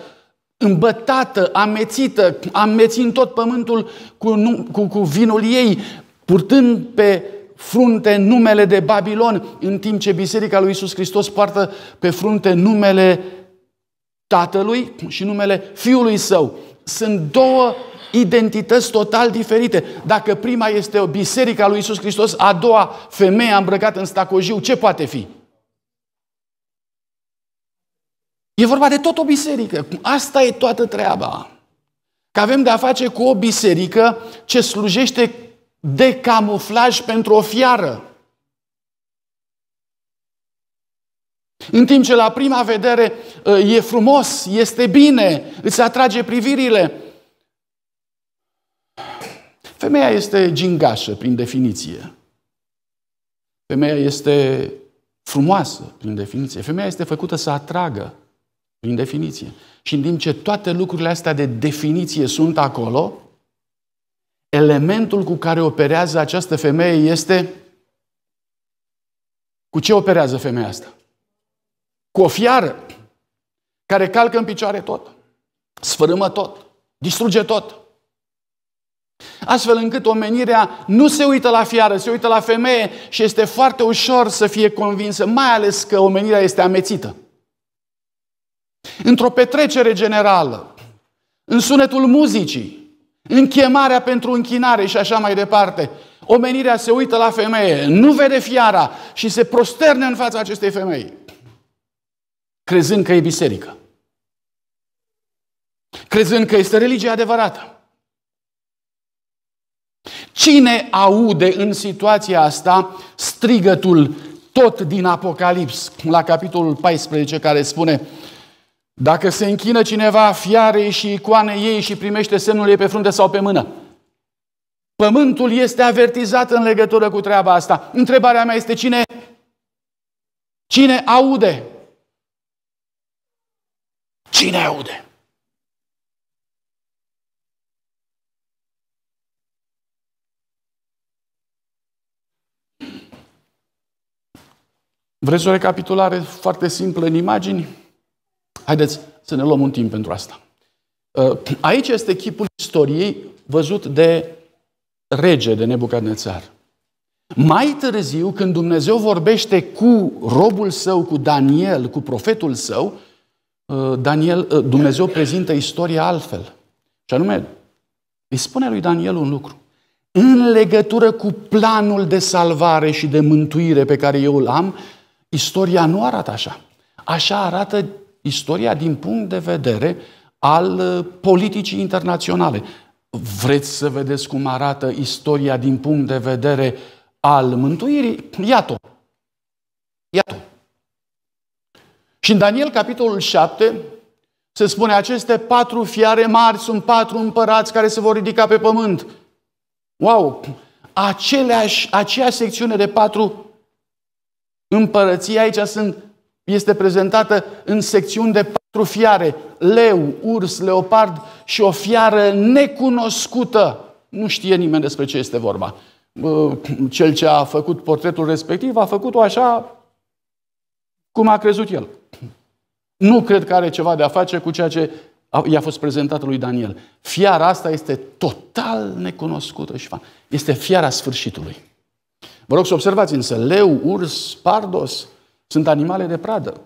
îmbătată, amețită, amețind tot pământul cu, cu, cu vinul ei, purtând pe frunte numele de Babilon, în timp ce Biserica lui Isus Hristos poartă pe frunte numele Tatălui și numele Fiului Său. Sunt două identități total diferite. Dacă prima este o biserică lui Isus Hristos, a doua femeie îmbrăcată în stacojiu, ce poate fi? E vorba de tot o biserică. Asta e toată treaba. Că avem de a face cu o biserică ce slujește de camuflaj pentru o fiară. În timp ce la prima vedere uh, e frumos, este bine, îți atrage privirile, Femeia este gingașă, prin definiție. Femeia este frumoasă, prin definiție. Femeia este făcută să atragă, prin definiție. Și în timp ce toate lucrurile astea de definiție sunt acolo, elementul cu care operează această femeie este. Cu ce operează femeia asta? Cu o fiară care calcă în picioare tot, sfărâmă tot, distruge tot. Astfel încât omenirea nu se uită la fiară, se uită la femeie și este foarte ușor să fie convinsă, mai ales că omenirea este amețită. Într-o petrecere generală, în sunetul muzicii, în chemarea pentru închinare și așa mai departe, omenirea se uită la femeie, nu vede fiara și se prosterne în fața acestei femei, crezând că e biserică, crezând că este religia adevărată. Cine aude în situația asta strigătul tot din Apocalips, la capitolul 14, care spune Dacă se închină cineva fiarei și icoane ei și primește semnul ei pe frunte sau pe mână, Pământul este avertizat în legătură cu treaba asta. Întrebarea mea este cine, cine aude? Cine aude? Vreți o recapitulare foarte simplă în imagini? Haideți să ne luăm un timp pentru asta. Uh, aici este chipul istoriei văzut de rege de Nebucadnețar. Mai târziu, când Dumnezeu vorbește cu robul său, cu Daniel, cu profetul său, uh, Daniel, uh, Dumnezeu prezintă istoria altfel. Și anume, îi spune lui Daniel un lucru. În legătură cu planul de salvare și de mântuire pe care eu îl am, Istoria nu arată așa. Așa arată istoria din punct de vedere al uh, politicii internaționale. Vreți să vedeți cum arată istoria din punct de vedere al mântuirii? Iată. Iată. Și în Daniel, capitolul 7, se spune aceste patru fiare mari sunt patru împărați care se vor ridica pe pământ. Wow! Aceleași, aceeași secțiune de patru Împărăția aici sunt, este prezentată în secțiuni de patru fiare. Leu, urs, leopard și o fiară necunoscută. Nu știe nimeni despre ce este vorba. Cel ce a făcut portretul respectiv a făcut-o așa cum a crezut el. Nu cred că are ceva de a face cu ceea ce i-a fost prezentat lui Daniel. Fiara asta este total necunoscută și fan. Este fiara sfârșitului. Vă rog să observați însă, leu, urs, pardos sunt animale de pradă.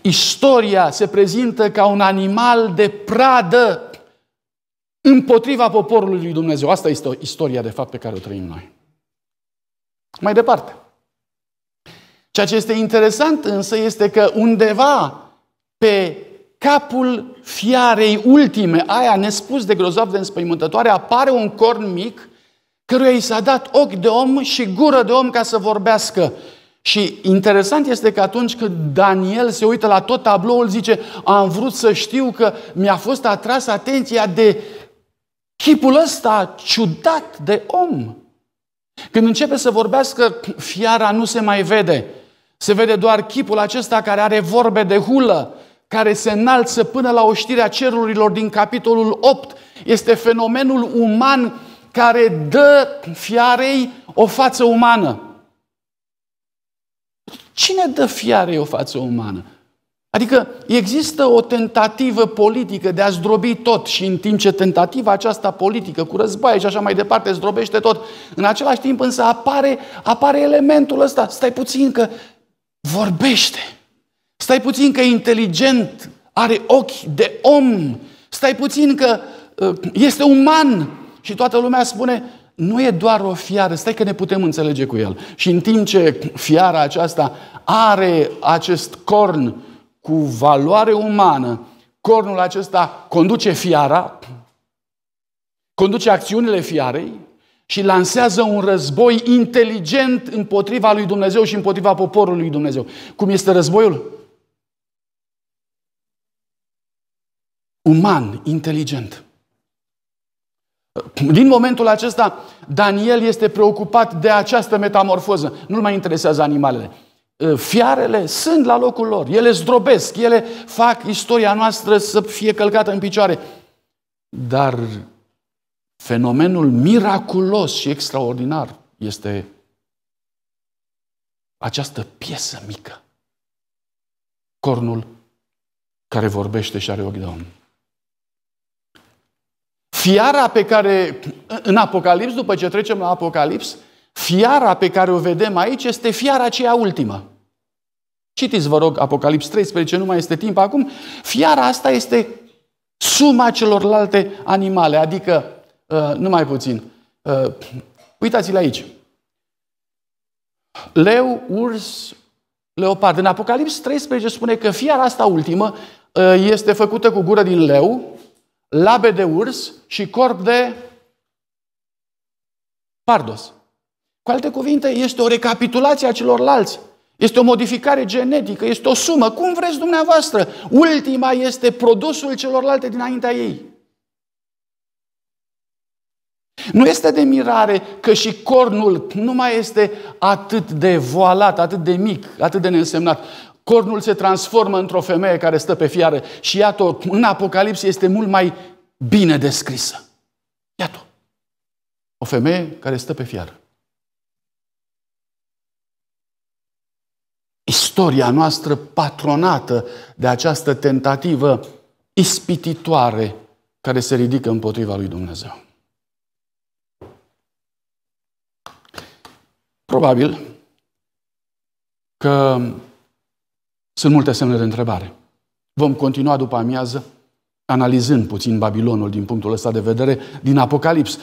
Istoria se prezintă ca un animal de pradă împotriva poporului lui Dumnezeu. Asta este istoria, de fapt, pe care o trăim noi. Mai departe. Ceea ce este interesant însă este că undeva pe capul fiarei ultime, aia nespus de grozav de înspăimântătoare, apare un corn mic căruia i s-a dat ochi de om și gură de om ca să vorbească. Și interesant este că atunci când Daniel se uită la tot tabloul, zice, am vrut să știu că mi-a fost atras atenția de chipul ăsta ciudat de om. Când începe să vorbească, fiara nu se mai vede. Se vede doar chipul acesta care are vorbe de hulă, care se înalță până la oștirea cerurilor din capitolul 8. Este fenomenul uman care dă fiarei o față umană. Cine dă fiarei o față umană? Adică există o tentativă politică de a zdrobi tot și în timp ce tentativa aceasta politică cu războaie și așa mai departe zdrobește tot, în același timp însă apare, apare elementul ăsta. Stai puțin că vorbește. Stai puțin că e inteligent, are ochi de om. Stai puțin că uh, este uman, și toată lumea spune, nu e doar o fiară, stai că ne putem înțelege cu el. Și în timp ce fiara aceasta are acest corn cu valoare umană, cornul acesta conduce fiara, conduce acțiunile fiarei și lansează un război inteligent împotriva lui Dumnezeu și împotriva poporului lui Dumnezeu. Cum este războiul? Uman, inteligent. Din momentul acesta, Daniel este preocupat de această metamorfoză. Nu-l mai interesează animalele. Fiarele sunt la locul lor, ele zdrobesc, ele fac istoria noastră să fie călcată în picioare. Dar fenomenul miraculos și extraordinar este această piesă mică, cornul care vorbește și are ochi de om. Fiara pe care, în Apocalips, după ce trecem la Apocalips, fiara pe care o vedem aici este fiara aceea ultimă. Citiți, vă rog, Apocalips 13, nu mai este timp acum. Fiara asta este suma celorlalte animale, adică, uh, nu numai puțin, uh, uitați l aici. Leu, urs, leopard. În Apocalips 13 spune că fiara asta ultimă uh, este făcută cu gură din leu, labe de urs și corp de pardos. Cu alte cuvinte, este o recapitulație a celorlalți. Este o modificare genetică, este o sumă. Cum vreți dumneavoastră? Ultima este produsul celorlalte dinaintea ei. Nu este de mirare că și cornul nu mai este atât de voalat, atât de mic, atât de neînsemnat. Cornul se transformă într-o femeie care stă pe fiară și iată în Apocalipsie este mult mai bine descrisă. Iată o femeie care stă pe fiară. Istoria noastră patronată de această tentativă ispititoare care se ridică împotriva lui Dumnezeu. Probabil că sunt multe semne de întrebare. Vom continua după amiază analizând puțin Babilonul din punctul ăsta de vedere, din Apocalips.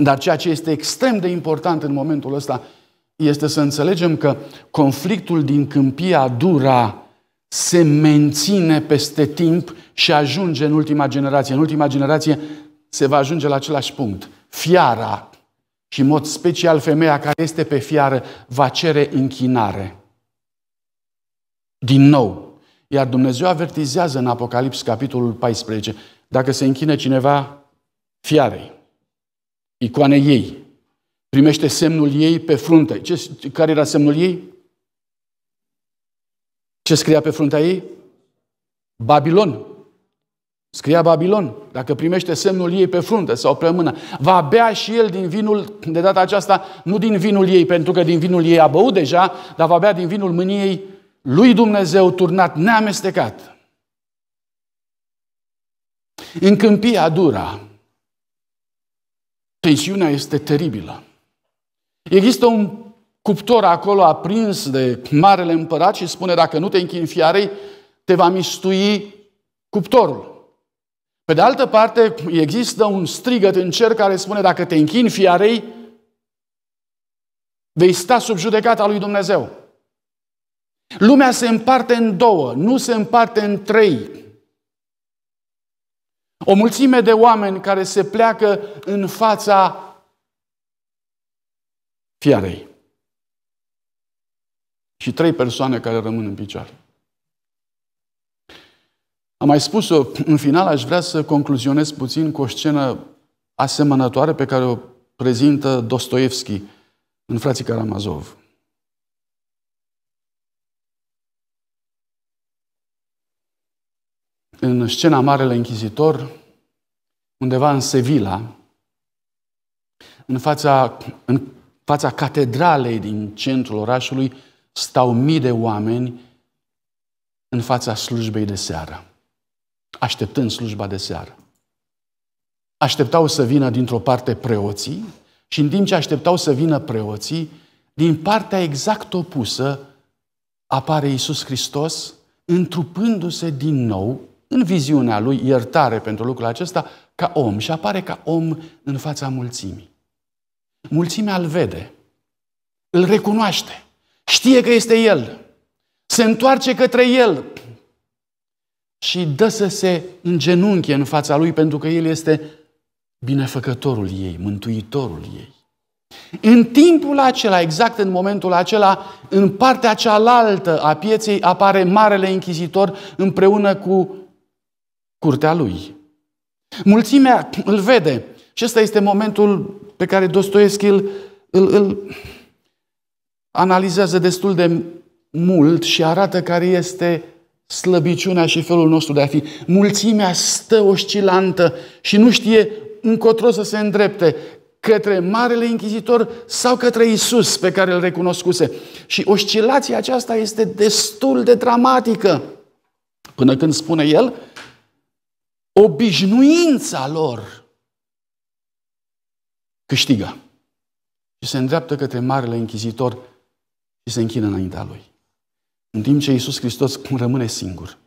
Dar ceea ce este extrem de important în momentul ăsta este să înțelegem că conflictul din câmpia Dura se menține peste timp și ajunge în ultima generație. În ultima generație se va ajunge la același punct. Fiara și în mod special femeia care este pe fiară va cere închinare. Din nou. Iar Dumnezeu avertizează în Apocalips, capitolul 14, dacă se închine cineva fiarei, icoanei ei, primește semnul ei pe frunte. Ce, care era semnul ei? Ce scria pe fruntea ei? Babilon. Scria Babilon. Dacă primește semnul ei pe frunte sau pe mână, va bea și el din vinul, de data aceasta, nu din vinul ei, pentru că din vinul ei a băut deja, dar va bea din vinul mâniei lui Dumnezeu turnat neamestecat. În câmpia dura, tensiunea este teribilă. Există un cuptor acolo aprins de marele împărat și spune, dacă nu te închini fiarei, te va mistui cuptorul. Pe de altă parte, există un strigăt în cer care spune, dacă te închini fiarei, vei sta sub judecata lui Dumnezeu. Lumea se împarte în două, nu se împarte în trei. O mulțime de oameni care se pleacă în fața fiarei. Și trei persoane care rămân în picioare. Am mai spus-o, în final aș vrea să concluzionez puțin cu o scenă asemănătoare pe care o prezintă Dostoevski în Frații Karamazov. în scena Marele Închizitor, undeva în Sevilla, în fața, în fața catedralei din centrul orașului, stau mii de oameni în fața slujbei de seară, așteptând slujba de seară. Așteptau să vină dintr-o parte preoții și în timp ce așteptau să vină preoții, din partea exact opusă apare Iisus Hristos, întrupându-se din nou în viziunea lui iertare pentru lucrul acesta ca om și apare ca om în fața mulțimii. Mulțimea îl vede, îl recunoaște, știe că este el, se întoarce către el și dă să se îngenunche în fața lui pentru că el este binefăcătorul ei, mântuitorul ei. În timpul acela, exact în momentul acela, în partea cealaltă a pieței apare Marele Inchizitor împreună cu curtea lui. Mulțimea îl vede și ăsta este momentul pe care Dostoevski îl, îl, îl analizează destul de mult și arată care este slăbiciunea și felul nostru de a fi. Mulțimea stă oscilantă și nu știe încotro să se îndrepte, către Marele Inchizitor sau către Isus pe care îl recunoscuse. Și oscilația aceasta este destul de dramatică. Până când spune el, obișnuința lor câștigă și se îndreaptă către Marele Închizitor și se închină înaintea lui. În timp ce Iisus Hristos rămâne singur.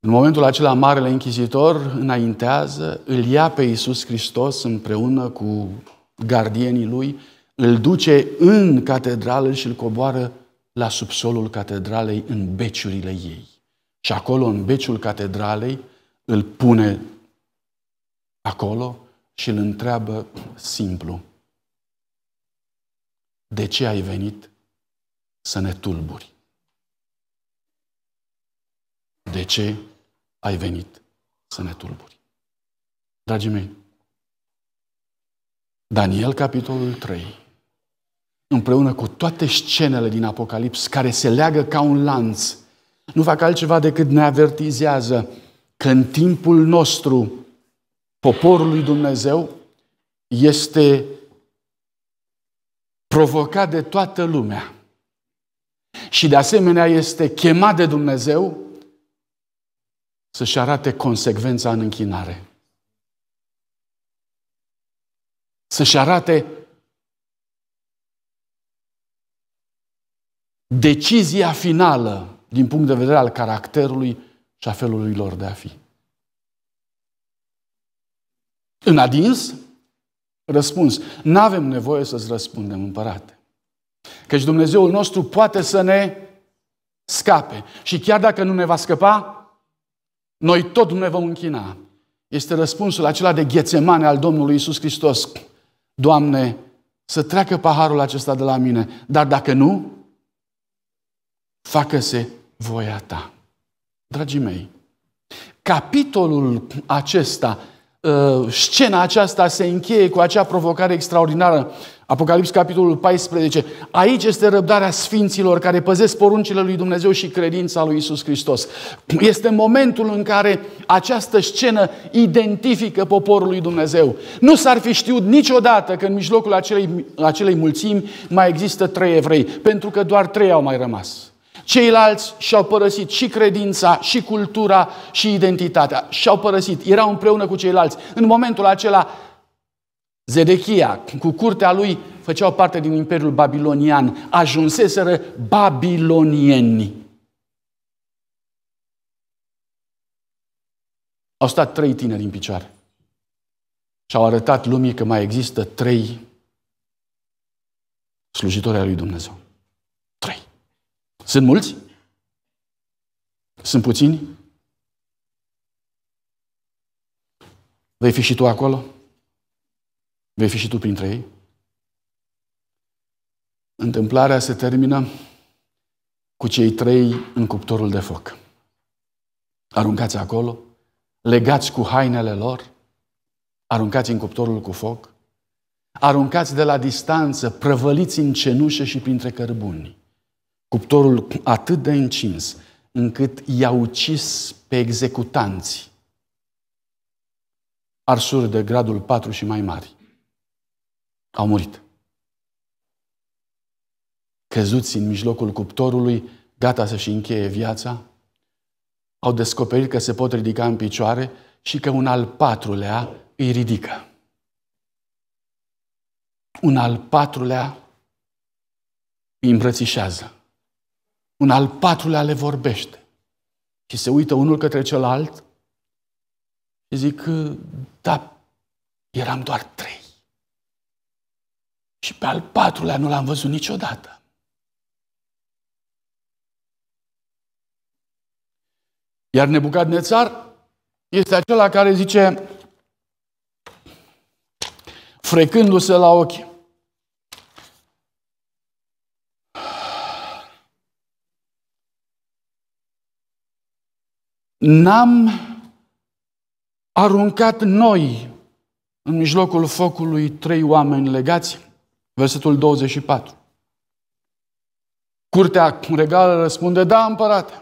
În momentul acela, Marele Închizitor înaintează, îl ia pe Iisus Hristos împreună cu gardienii lui, îl duce în catedrală și îl coboară la subsolul catedralei în beciurile ei. Și acolo, în beciul catedralei, îl pune acolo și îl întreabă simplu. De ce ai venit să ne tulburi? De ce ai venit să ne tulburi? Dragii mei, Daniel capitolul 3 împreună cu toate scenele din Apocalips care se leagă ca un lanț, nu fac altceva decât ne avertizează că în timpul nostru, poporul lui Dumnezeu este provocat de toată lumea. Și de asemenea este chemat de Dumnezeu să-și arate consecvența în închinare. Să-și arate decizia finală din punct de vedere al caracterului și a felului lor de a fi. În adins, răspuns. Nu avem nevoie să-ți răspundem, împărate. Căci Dumnezeul nostru poate să ne scape. Și chiar dacă nu ne va scăpa, noi tot nu ne vom închina. Este răspunsul acela de ghețemane al Domnului Isus Hristos. Doamne, să treacă paharul acesta de la mine, dar dacă nu, facă-se voia ta. Dragii mei, capitolul acesta, ă, scena aceasta se încheie cu acea provocare extraordinară. Apocalips, capitolul 14. Aici este răbdarea sfinților care păzesc poruncile lui Dumnezeu și credința lui Isus Hristos. Este momentul în care această scenă identifică poporul lui Dumnezeu. Nu s-ar fi știut niciodată că în mijlocul acelei, acelei mulțimi mai există trei evrei, pentru că doar trei au mai rămas. Ceilalți și-au părăsit și credința, și cultura, și identitatea. Și-au părăsit, erau împreună cu ceilalți. În momentul acela, Zedechia, cu curtea lui, făceau parte din Imperiul Babilonian. Ajunseseră babilonieni. Au stat trei tineri în picioare. Și au arătat lumii că mai există trei slujitori ai lui Dumnezeu. Sunt mulți? Sunt puțini? Vei fi și tu acolo? Vei fi și tu printre ei? Întâmplarea se termină cu cei trei în cuptorul de foc. Aruncați acolo, legați cu hainele lor, aruncați în cuptorul cu foc, aruncați de la distanță, prăvăliți în cenușe și printre cărbuni. Cuptorul atât de încins încât i-a ucis pe executanți arsuri de gradul 4 și mai mari. Au murit. Căzuți în mijlocul cuptorului, gata să-și încheie viața, au descoperit că se pot ridica în picioare și că un al patrulea îi ridică. Un al patrulea îi îmbrățișează un al patrulea le vorbește. Și se uită unul către celălalt și zic, da, eram doar trei. Și pe al patrulea nu l-am văzut niciodată. Iar nebucat nețar este acela care zice, frecându-se la ochi, n-am aruncat noi în mijlocul focului trei oameni legați, versetul 24. Curtea regală răspunde, da, împărate.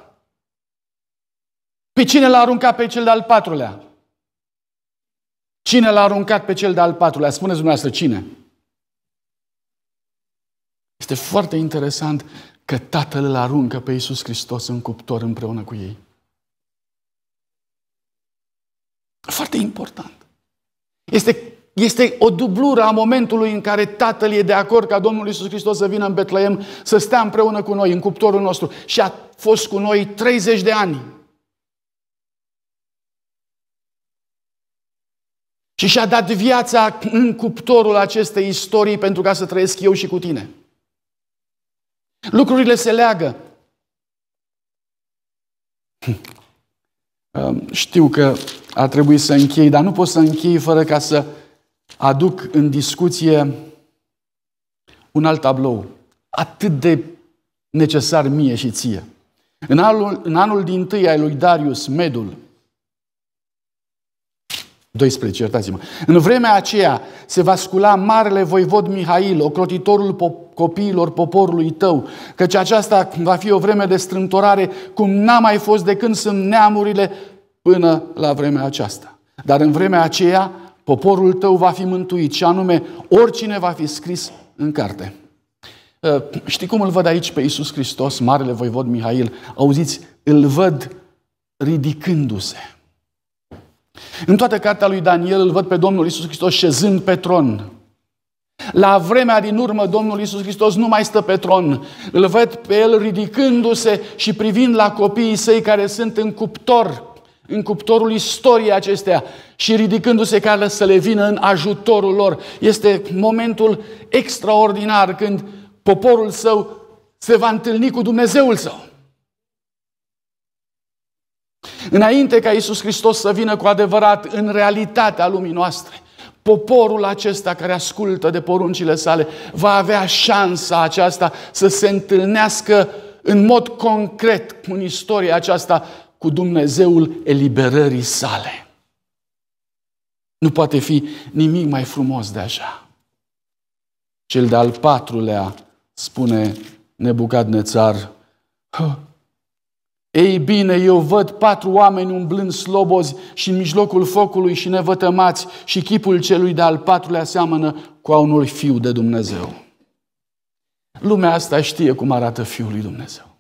Pe cine l-a aruncat pe cel de-al patrulea? Cine l-a aruncat pe cel de-al patrulea? Spuneți dumneavoastră, cine? Este foarte interesant că tatăl îl aruncă pe Iisus Hristos în cuptor împreună cu ei. Foarte important. Este, este o dublură a momentului în care Tatăl e de acord ca Domnul Iisus Hristos să vină în Betlehem, să stea împreună cu noi, în cuptorul nostru. Și a fost cu noi 30 de ani. Și și-a dat viața în cuptorul acestei istorii pentru ca să trăiesc eu și cu tine. Lucrurile se leagă. Ehm, știu că ar trebui să închei, dar nu pot să închei fără ca să aduc în discuție un alt tablou, atât de necesar mie și ție. În anul, în anul din tâi ai lui Darius Medul, 12, iertați-mă. În vremea aceea se va scula marele voivod Mihail, ocrotitorul poporului copiilor poporului tău, căci aceasta va fi o vreme de strântorare, cum n-a mai fost de când sunt neamurile până la vremea aceasta. Dar în vremea aceea, poporul tău va fi mântuit și anume oricine va fi scris în carte. Ă, știi cum îl văd aici pe Iisus Hristos, Marele Voivod Mihail? Auziți, îl văd ridicându-se. În toată cartea lui Daniel îl văd pe Domnul Iisus Hristos șezând pe tron, la vremea din urmă, Domnul Iisus Hristos nu mai stă pe tron. Îl văd pe el ridicându-se și privind la copiii săi care sunt în cuptor, în cuptorul istoriei acestea și ridicându-se ca să le vină în ajutorul lor. Este momentul extraordinar când poporul său se va întâlni cu Dumnezeul său. Înainte ca Iisus Hristos să vină cu adevărat în realitatea lumii noastre – Poporul acesta care ascultă de poruncile sale va avea șansa aceasta să se întâlnească în mod concret în istoria aceasta cu Dumnezeul eliberării sale. Nu poate fi nimic mai frumos de așa. Cel de-al patrulea spune nețar, ei bine, eu văd patru oameni umblând slobozi și în mijlocul focului și nevătămați și chipul celui de-al patrulea seamănă cu a unui fiu de Dumnezeu. Lumea asta știe cum arată Fiul lui Dumnezeu.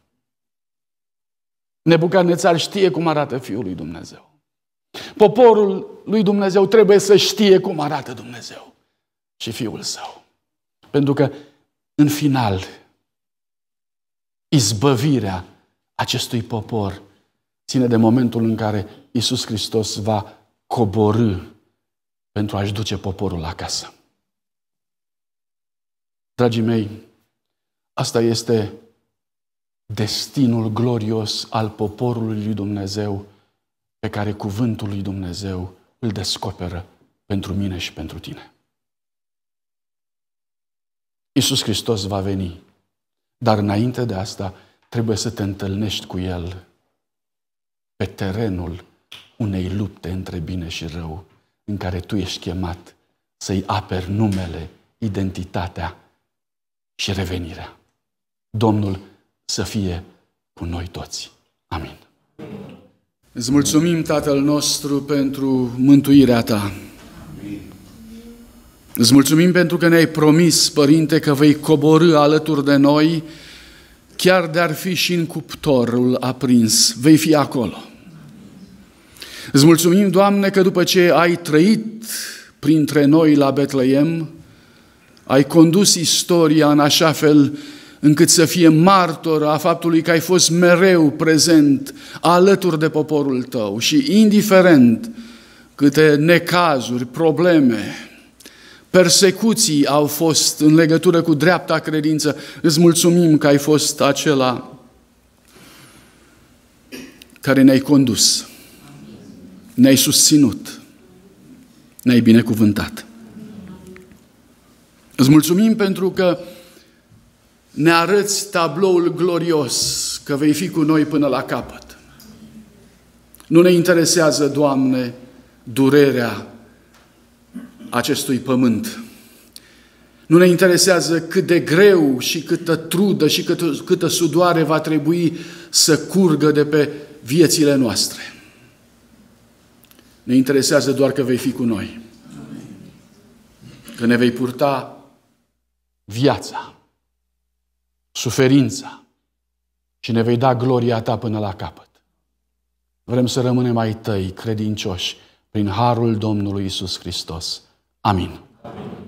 Nebucanețar știe cum arată Fiul lui Dumnezeu. Poporul lui Dumnezeu trebuie să știe cum arată Dumnezeu și Fiul Său. Pentru că, în final, izbăvirea acestui popor ține de momentul în care Isus Hristos va coborâ pentru a-și duce poporul acasă. Dragii mei, asta este destinul glorios al poporului lui Dumnezeu pe care cuvântul lui Dumnezeu îl descoperă pentru mine și pentru tine. Iisus Hristos va veni, dar înainte de asta, trebuie să te întâlnești cu El pe terenul unei lupte între bine și rău, în care tu ești chemat să-i aperi numele, identitatea și revenirea. Domnul să fie cu noi toți. Amin. Îți mulțumim, Tatăl nostru, pentru mântuirea ta. Amin. Îți mulțumim pentru că ne-ai promis, Părinte, că vei coborâ alături de noi Chiar de-ar fi și în cuptorul aprins, vei fi acolo. Îți mulțumim, Doamne, că după ce ai trăit printre noi la Betleem, ai condus istoria în așa fel încât să fie martor a faptului că ai fost mereu prezent alături de poporul tău și indiferent câte necazuri, probleme, persecuții au fost în legătură cu dreapta credință. Îți mulțumim că ai fost acela care ne-ai condus, ne-ai susținut, ne-ai binecuvântat. Îți mulțumim pentru că ne arăți tabloul glorios, că vei fi cu noi până la capăt. Nu ne interesează, Doamne, durerea acestui pământ. Nu ne interesează cât de greu și câtă trudă și câtă, câtă sudoare va trebui să curgă de pe viețile noastre. Ne interesează doar că vei fi cu noi. Că ne vei purta viața, suferința și ne vei da gloria ta până la capăt. Vrem să rămânem ai tăi, credincioși, prin harul Domnului Isus Hristos. Amin. Amin.